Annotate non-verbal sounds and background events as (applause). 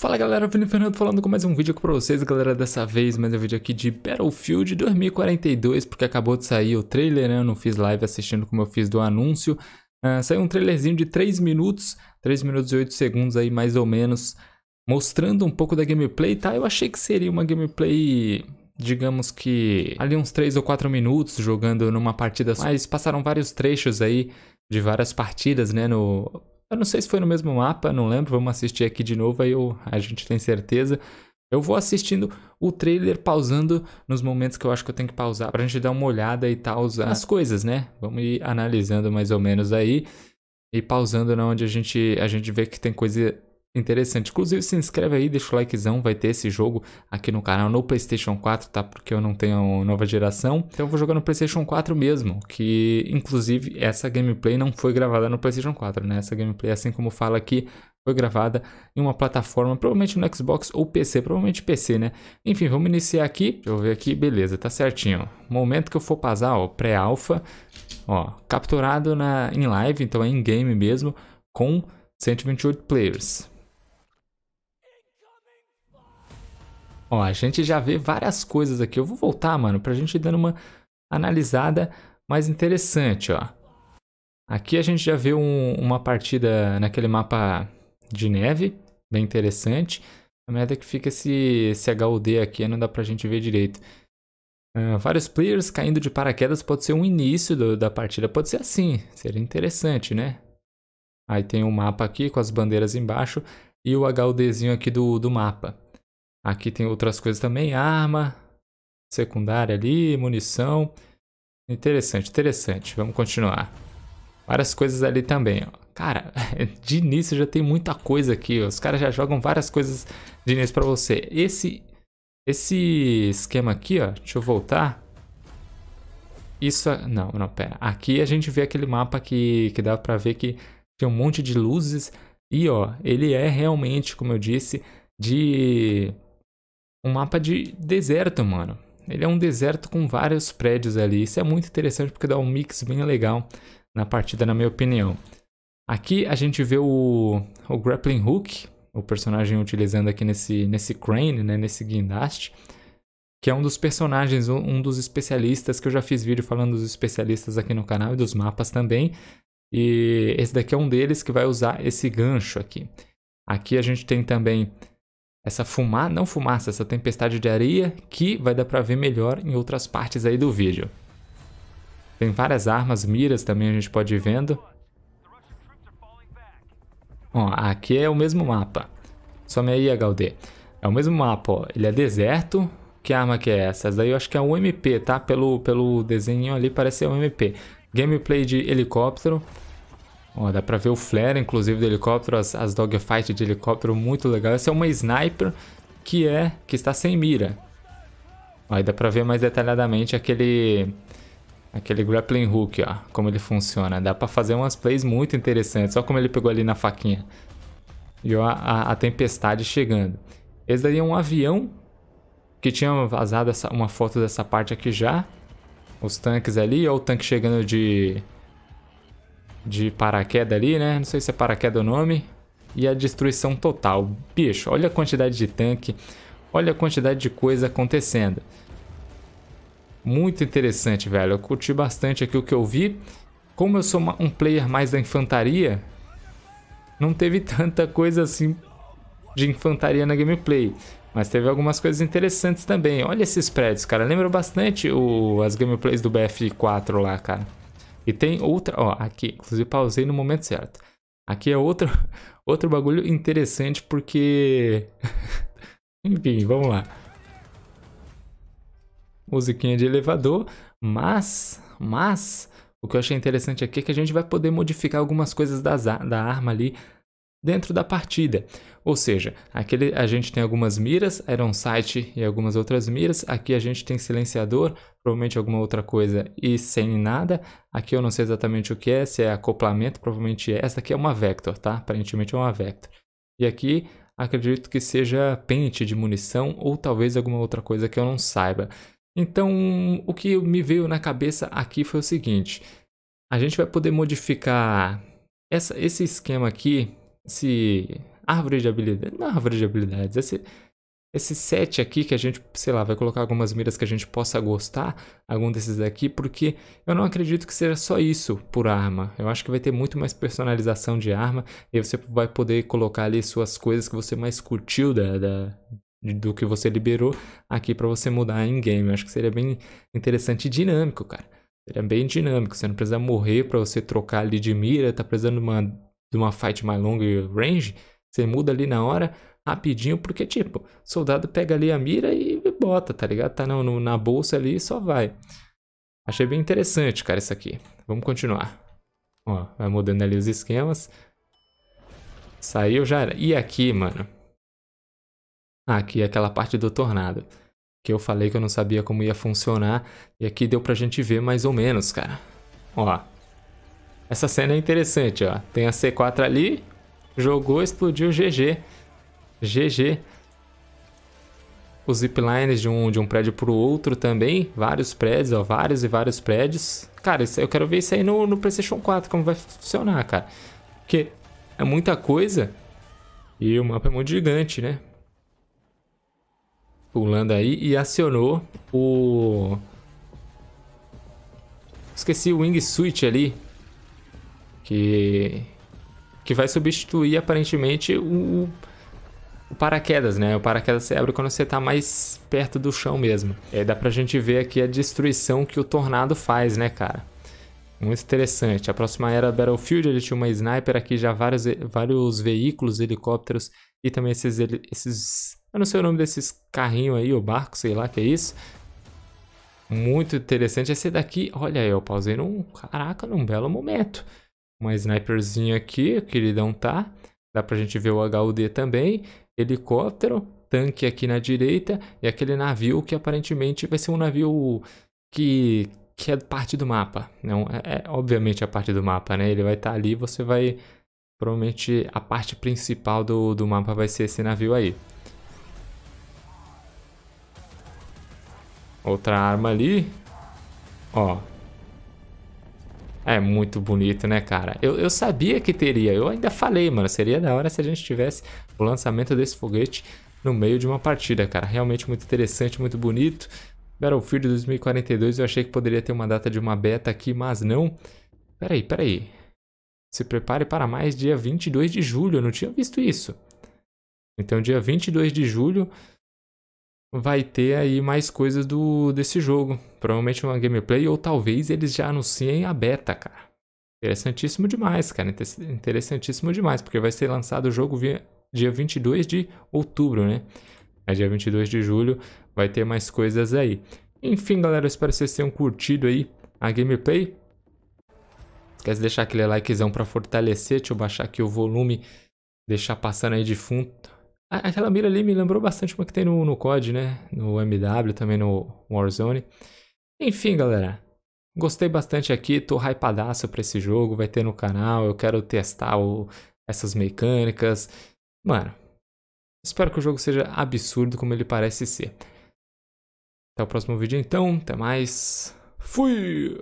Fala galera, Vini Fernando falando com mais um vídeo aqui pra vocês, galera, dessa vez mais um vídeo aqui de Battlefield 2042, porque acabou de sair o trailer, né, eu não fiz live assistindo como eu fiz do anúncio, uh, saiu um trailerzinho de 3 minutos, 3 minutos e 8 segundos aí mais ou menos, mostrando um pouco da gameplay, tá, eu achei que seria uma gameplay digamos que ali uns 3 ou 4 minutos jogando numa partida só. Mas passaram vários trechos aí de várias partidas, né, no eu não sei se foi no mesmo mapa, não lembro. Vamos assistir aqui de novo, aí eu, a gente tem certeza. Eu vou assistindo o trailer, pausando nos momentos que eu acho que eu tenho que pausar pra gente dar uma olhada e tal, as ah. coisas, né? Vamos ir analisando mais ou menos aí e pausando na onde a gente, a gente vê que tem coisa interessante. Inclusive, se inscreve aí, deixa o likezão, vai ter esse jogo aqui no canal no PlayStation 4, tá? Porque eu não tenho nova geração. Então eu vou jogar no PlayStation 4 mesmo, que inclusive essa gameplay não foi gravada no PlayStation 4, né? Essa gameplay, assim como fala aqui, foi gravada em uma plataforma, provavelmente no Xbox ou PC, provavelmente PC, né? Enfim, vamos iniciar aqui. Deixa eu ver aqui, beleza, tá certinho. Momento que eu for passar, ó, pré-alpha, ó, capturado na em live, então é em game mesmo, com 128 players. Ó, a gente já vê várias coisas aqui. Eu vou voltar, mano, pra gente ir dando uma analisada mais interessante, ó. Aqui a gente já vê um, uma partida naquele mapa de neve, bem interessante. A merda é que fica esse, esse HUD aqui, não dá pra gente ver direito. Uh, vários players caindo de paraquedas pode ser um início do, da partida, pode ser assim, seria interessante, né? Aí tem o um mapa aqui com as bandeiras embaixo e o HUDzinho aqui do, do mapa. Aqui tem outras coisas também, arma secundária ali, munição. Interessante, interessante. Vamos continuar. Várias coisas ali também, ó. Cara, (laughs) de início já tem muita coisa aqui. Ó. Os caras já jogam várias coisas de início pra você. Esse, esse esquema aqui, ó. Deixa eu voltar. Isso... É, não, não, pera. Aqui a gente vê aquele mapa que, que dá pra ver que tem um monte de luzes. E, ó, ele é realmente, como eu disse, de um mapa de deserto, mano. Ele é um deserto com vários prédios ali. Isso é muito interessante porque dá um mix bem legal na partida, na minha opinião. Aqui a gente vê o, o grappling hook, o personagem utilizando aqui nesse, nesse crane, né, nesse guindaste, que é um dos personagens, um, um dos especialistas, que eu já fiz vídeo falando dos especialistas aqui no canal e dos mapas também. E esse daqui é um deles que vai usar esse gancho aqui. Aqui a gente tem também essa fumar, não fumaça, essa tempestade de areia que vai dar para ver melhor em outras partes aí do vídeo. Tem várias armas, miras também a gente pode ir vendo. Ó, aqui é o mesmo mapa. Some aí, HLD. É o mesmo mapa, ó. Ele é deserto. Que arma que é essa? Essa daí eu acho que é um MP, tá? Pelo, pelo desenho ali parece ser um MP. Gameplay de helicóptero. Ó, dá pra ver o flare, inclusive, do helicóptero, as, as dogfight de helicóptero, muito legal. Essa é uma sniper que é que está sem mira. Aí dá pra ver mais detalhadamente aquele aquele grappling hook, ó, como ele funciona. Dá pra fazer umas plays muito interessantes. Olha como ele pegou ali na faquinha. E ó, a, a tempestade chegando. Esse daí é um avião que tinha vazado essa, uma foto dessa parte aqui já. Os tanques ali, ó, o tanque chegando de de paraquedas ali, né? Não sei se é paraquedas o nome. E a destruição total. Bicho, olha a quantidade de tanque. Olha a quantidade de coisa acontecendo. Muito interessante, velho. Eu curti bastante aqui o que eu vi. Como eu sou uma, um player mais da infantaria, não teve (laughs) tanta coisa assim de infantaria na gameplay. Mas teve algumas coisas interessantes também. Olha esses prédios, cara. Lembra bastante o, as gameplays do BF4 lá, cara. E tem outra, ó, aqui, inclusive pausei no momento certo. Aqui é outro, (laughs) outro bagulho interessante porque... (laughs) Enfim, vamos lá. Musiquinha de elevador, mas, mas, o que eu achei interessante aqui é que a gente vai poder modificar algumas coisas das, da arma ali dentro da partida. Ou seja, aquele a gente tem algumas miras, era um site e algumas outras miras. Aqui a gente tem silenciador, provavelmente alguma outra coisa e sem nada. Aqui eu não sei exatamente o que é, se é acoplamento, provavelmente é. Essa aqui é uma vector, tá? Aparentemente é uma vector. E aqui acredito que seja pente de munição ou talvez alguma outra coisa que eu não saiba. Então, o que me veio na cabeça aqui foi o seguinte: a gente vai poder modificar essa, esse esquema aqui esse árvore de habilidades, não é árvore de habilidades, esse, esse set aqui que a gente, sei lá, vai colocar algumas miras que a gente possa gostar, algum desses daqui, porque eu não acredito que seja só isso por arma. Eu acho que vai ter muito mais personalização de arma, e você vai poder colocar ali suas coisas que você mais curtiu da, da do que você liberou aqui para você mudar em game. Eu acho que seria bem interessante e dinâmico, cara. Seria bem dinâmico, você não precisa morrer para você trocar ali de mira, tá precisando de uma de uma fight mais long range, você muda ali na hora, rapidinho, porque, tipo, soldado pega ali a mira e bota, tá ligado? Tá na, no, na bolsa ali e só vai. Achei bem interessante, cara, isso aqui. Vamos continuar. Ó, vai mudando ali os esquemas. Saiu, já era. E aqui, mano? Aqui, é aquela parte do tornado. Que eu falei que eu não sabia como ia funcionar. E aqui deu pra gente ver mais ou menos, cara. Ó, essa cena é interessante, ó. Tem a C4 ali, jogou, explodiu, GG. GG. Os ziplines de um, de um prédio pro outro também. Vários prédios, ó. Vários e vários prédios. Cara, isso, eu quero ver isso aí no, no PlayStation 4, como vai funcionar, cara. Porque é muita coisa e o mapa é muito gigante, né? Pulando aí e acionou o... Esqueci o Wing suit ali que que vai substituir aparentemente o, o paraquedas, né? O paraquedas se abre quando você está mais perto do chão mesmo. É, dá pra gente ver aqui a destruição que o tornado faz, né, cara? Muito interessante. A próxima era Battlefield, ele tinha uma sniper aqui, já vários, vários veículos, helicópteros e também esses, esses... Eu não sei o nome desses carrinhos aí, o barco, sei lá que é isso. Muito interessante. Esse daqui, olha aí, eu pausei num... Caraca, num belo momento uma sniperzinha aqui, queridão tá. Dá pra gente ver o HUD também. Helicóptero, tanque aqui na direita e aquele navio que aparentemente vai ser um navio que, que é parte do mapa. Não, é, é obviamente a parte do mapa, né? Ele vai estar tá ali, você vai... Provavelmente a parte principal do, do mapa vai ser esse navio aí. Outra arma ali. Ó, é muito bonito, né, cara? Eu, eu sabia que teria, eu ainda falei, mano. Seria da hora se a gente tivesse o lançamento desse foguete no meio de uma partida, cara. Realmente muito interessante, muito bonito. Battlefield 2042, eu achei que poderia ter uma data de uma beta aqui, mas não. Peraí, peraí. Se prepare para mais dia 22 de julho, eu não tinha visto isso. Então, dia 22 de julho, vai ter aí mais coisas do desse jogo. Provavelmente uma gameplay ou talvez eles já anunciem a beta, cara. Interessantíssimo demais, cara. Interessantíssimo demais, porque vai ser lançado o jogo via, dia 22 de outubro, né? É dia 22 de julho, vai ter mais coisas aí. Enfim, galera, espero que vocês tenham curtido aí a gameplay. Esquece de deixar aquele likezão para fortalecer. Deixa eu baixar aqui o volume, deixar passando aí de fundo Aquela mira ali me lembrou bastante uma que tem no, no COD, né? No MW, também no Warzone. Enfim, galera. Gostei bastante aqui, tô hypadaço pra esse jogo, vai ter no canal, eu quero testar o, essas mecânicas. Mano, espero que o jogo seja absurdo como ele parece ser. Até o próximo vídeo então, até mais. Fui!